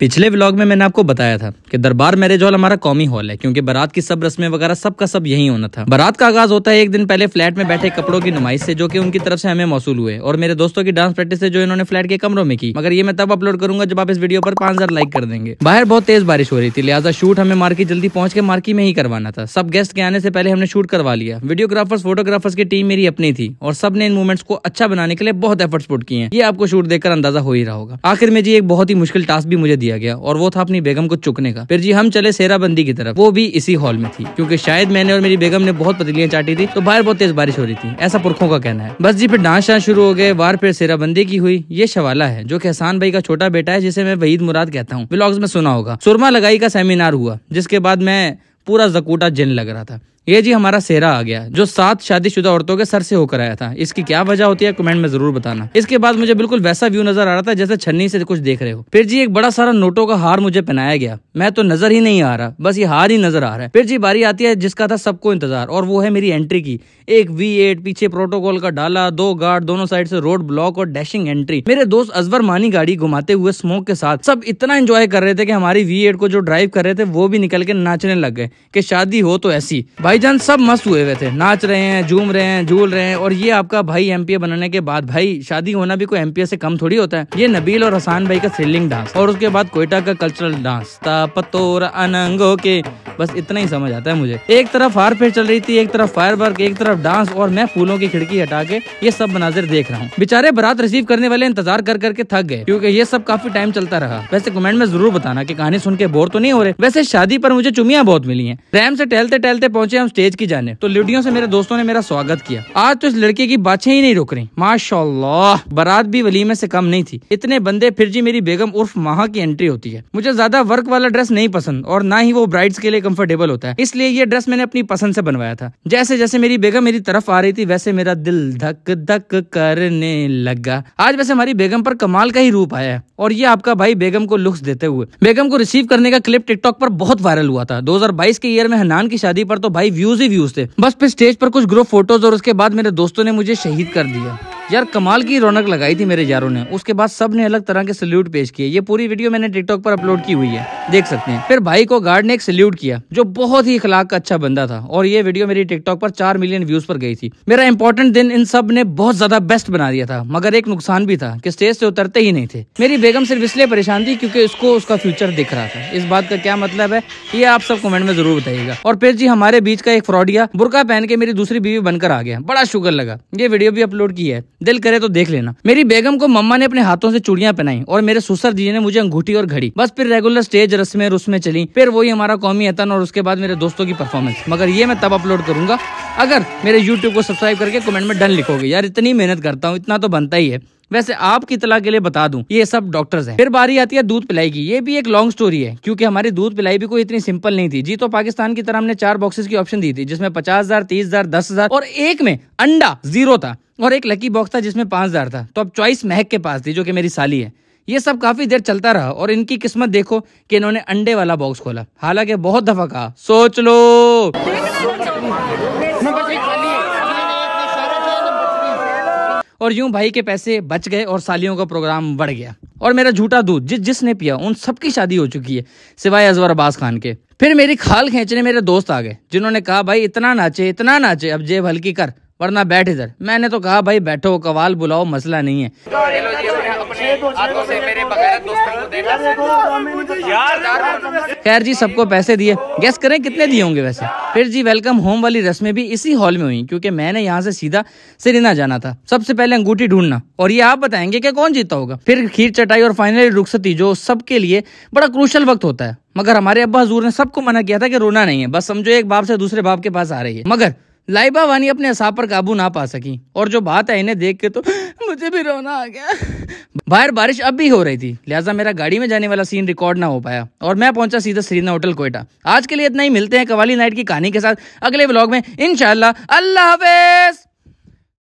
पिछले व्लॉग में मैंने आपको बताया था कि दरबार मैरिज हॉल हमारा कौमी हॉल है क्योंकि बारात की सब रस्में वगैरह सब का सब यही होना था बारात का आगाज होता है एक दिन पहले फ्लैट में बैठे कपड़ों की नुमाइश से जो कि उनकी तरफ से हमें मौसू हुए और मेरे दोस्तों की डांस प्रैक्टिस है जो इन्होंने फ्लैट के कमरों में की मगर ये मैं तब अपलोड करूंगा जब आप इस वीडियो पर पांच लाइक कर देंगे बाहर बहुत तेज बारिश हो रही थी लिहाजा शूट हमें मार्की जल्दी पहुंच के मार्की में ही करवाना था सब गेस्ट के आने से पहले हमने शूट करवा लिया वीडियोग्राफर्स फोटोग्राफर्स की टीम मेरी अपनी थी और सब ने इन मूवमेंट्स को अच्छा बनाने के लिए बहुत एफर्ट्स पुट किए ये आपको शूट देखकर अंदाजा हो ही रहा होगा आखिर में जी एक बहुत ही मुश्किल टास्क भी मुझे दिया दिया गया और वो था अपनी बेगम को चुकने का फिर जी हम चले सेराबंदी की तरफ वो भी इसी हॉल में थी क्योंकि शायद मैंने और मेरी बेगम ने बहुत पतलियां चाटी थी तो बाहर बहुत तेज बारिश हो रही थी ऐसा पुरखों का कहना है बस जी फिर डांस शांस शुरू हो गए बार फिर सेराबंदी की हुई ये शवाला है जो की किसान भाई का छोटा बेटा है जिसे मैं वहीद मुराद कहता हूँ ब्लॉग्स में सुना होगा सुरमा लगाई का सेमिनार हुआ जिसके बाद मैं पूरा जकूटा जिन लग रहा था ये जी हमारा सेहरा आ गया जो सात शादीशुदा औरतों के सर से होकर आया था इसकी क्या वजह होती है कमेंट में जरूर बताना इसके बाद मुझे बिल्कुल वैसा व्यू नजर आ रहा था जैसे छन्नी से कुछ देख रहे हो फिर जी एक बड़ा सारा नोटों का हार मुझे पहनाया गया मैं तो नजर ही नहीं आ रहा बस ये हार ही नजर आ रहा है फिर जी बारी आती है जिसका था सबको इंतजार और वो है मेरी एंट्री की एक वी एट पीछे प्रोटोकॉल का डाला दो गार्ड दोनों साइड से रोड ब्लॉक और डैशिंग एंट्री मेरे दोस्त अजवर मानी गाड़ी घुमाते हुए स्मोक के साथ सब इतना एंजॉय कर रहे थे कि हमारी वी को जो ड्राइव कर रहे थे वो भी निकल के नाचने लग गए कि शादी हो तो ऐसी भाई भाईजान सब मस्त हुए हुए थे नाच रहे हैं झूम रहे हैं झूल रहे हैं और ये आपका भाई एम बनने के बाद भाई शादी होना भी कोई एम से कम थोड़ी होता है ये नबील और हसान भाई का थ्रिलिंग डांस और उसके बाद कोयटा का कल्चरल डांस तापतोर अनंगो के बस इतना ही समझ आता है मुझे एक तरफ हार फेर चल रही थी एक तरफ फायर वर्क एक तरफ डांस और मैं फूलों की खिड़की हटा के ये सब मनाजिर देख रहा हूँ बेचारे बारात रिसीव करने वाले इंतजार कर करके थक गए क्योंकि ये सब काफी टाइम चलता रहा वैसे कमेंट में जरूर बताना की कहानी सुन के बोर तो नहीं हो रहे वैसे शादी पर मुझे चुमिया बहुत मिली है रैम से टहलते टहलते पहुंचे हम हम स्टेज की जाने तो लुडियों से मेरे दोस्तों ने मेरा स्वागत किया आज तो इस लड़के की बातें ही नहीं रुक रही माशाल्लाह बारात भी वलीमे से कम नहीं थी इतने बंदे फिर जी मेरी बेगम उर्फ माह की एंट्री होती है मुझे ज्यादा वर्क वाला ड्रेस नहीं पसंद और ना ही वो ब्राइड्स के लिए कम्फर्टेबल होता है इसलिए ये ड्रेस मैंने अपनी पसंद से बनवाया था जैसे जैसे मेरी बेगम मेरी तरफ आ रही थी वैसे मेरा दिल धक धक करने लगा आज वैसे हमारी बेगम पर कमाल का ही रूप आया है और ये आपका भाई बेगम को लुक्स देते हुए बेगम को रिसीव करने का क्लिप टिकटॉक पर बहुत वायरल हुआ था 2022 के ईयर में हनान की शादी पर तो भाई भाई व्यूज ही व्यूज थे बस फिर स्टेज पर कुछ ग्रुप फोटोज और उसके बाद मेरे दोस्तों ने मुझे शहीद कर दिया यार कमाल की रौनक लगाई थी मेरे यारों ने उसके बाद सब ने अलग तरह के सल्यूट पेश किए ये पूरी वीडियो मैंने टिकटॉक पर अपलोड की हुई है देख सकते हैं फिर भाई को गार्ड ने एक सल्यूट किया जो बहुत ही इखलाक का अच्छा बंदा था और ये वीडियो मेरी टिकटॉक पर चार मिलियन व्यूज पर गई थी मेरा इंपॉर्टेंट दिन इन सब ने बहुत ज्यादा बेस्ट बना दिया था मगर एक नुकसान भी था की स्टेज से उतरते ही नहीं थे मेरी बेगम सिर्फ इसलिए परेशान थी क्यूँकी उसको उसका फ्यूचर दिख रहा था इस बात का क्या मतलब है ये आप सब कमेंट में जरूर बताइएगा और फिर जी हमारे बीच का एक फ्रॉडिया बुरका पहन के मेरी दूसरी बीवी बनकर आ गया बड़ा शुगर लगा ये वीडियो भी अपलोड की है दिल करे तो देख लेना मेरी बेगम को मम्मा ने अपने हाथों से चूड़ियां पहनाई और मेरे सुसर जी ने मुझे अंगूठी और घड़ी बस फिर रेगुलर स्टेज रस्में रुस्में चली फिर वही हमारा कौमी एतन और उसके बाद मेरे दोस्तों की परफॉर्मेंस मगर ये मैं तब अपलोड करूंगा अगर मेरे यूट्यूब को सब्सक्राइब करके कमेंट में डन लिखोगे यार इतनी मेहनत करता हूँ इतना तो बनता ही है वैसे आपकी इतला के लिए बता दूं ये सब डॉक्टर्स हैं फिर बारी आती है दूध पिलाई की ये भी एक लॉन्ग स्टोरी है क्योंकि हमारी दूध पिलाई भी कोई इतनी सिंपल नहीं थी जी तो पाकिस्तान की तरह हमने चार बॉक्सेस की ऑप्शन दी थी जिसमें पचास हजार तीस हजार दस हजार और एक में अंडा जीरो था और एक लकी बॉक्स था जिसमें पांच हजार था तो अब चॉइस महक के पास थी जो कि मेरी साली है ये सब काफी देर चलता रहा और इनकी किस्मत देखो कि इन्होंने अंडे वाला बॉक्स खोला हालांकि बहुत दफा कहा सोच लो और यूं भाई के पैसे बच गए और सालियों का प्रोग्राम बढ़ गया और मेरा झूठा दूध जिस जिसने पिया उन सबकी शादी हो चुकी है सिवाय अजवर अब्बास खान के फिर मेरी खाल खींचने मेरे दोस्त आ गए जिन्होंने कहा भाई इतना नाचे इतना नाचे अब जेब हल्की कर वरना बैठ इधर मैंने तो कहा भाई बैठो कवाल बुलाओ मसला नहीं है खैर जी सबको पैसे दिए गैस करें कितने दिए होंगे वैसे फिर जी वेलकम होम वाली रस्में भी इसी हॉल में हुई क्योंकि मैंने यहाँ से सीधा सिरिना जाना था सबसे पहले अंगूठी ढूंढना और ये आप बताएंगे कि कौन जीता होगा फिर खीर चटाई और फाइनली रुखसती जो सबके लिए बड़ा क्रूशल वक्त होता है मगर हमारे अब्बा हजूर ने सबको मना किया था कि रोना नहीं है बस समझो एक बाप से दूसरे बाप के पास आ रही है मगर लाइबा वानी अपने असाब पर काबू ना पा सकी और जो बात है इन्हें देख के तो मुझे भी रोना आ गया बाहर बारिश अब भी हो रही थी लिहाजा मेरा गाड़ी में जाने वाला सीन रिकॉर्ड ना हो पाया और मैं पहुंचा सीधा सरीना होटल कोयटा आज के लिए इतना ही मिलते हैं कवाली नाइट की कहानी के साथ अगले ब्लॉग में इनशाला अल्लाह हाफिज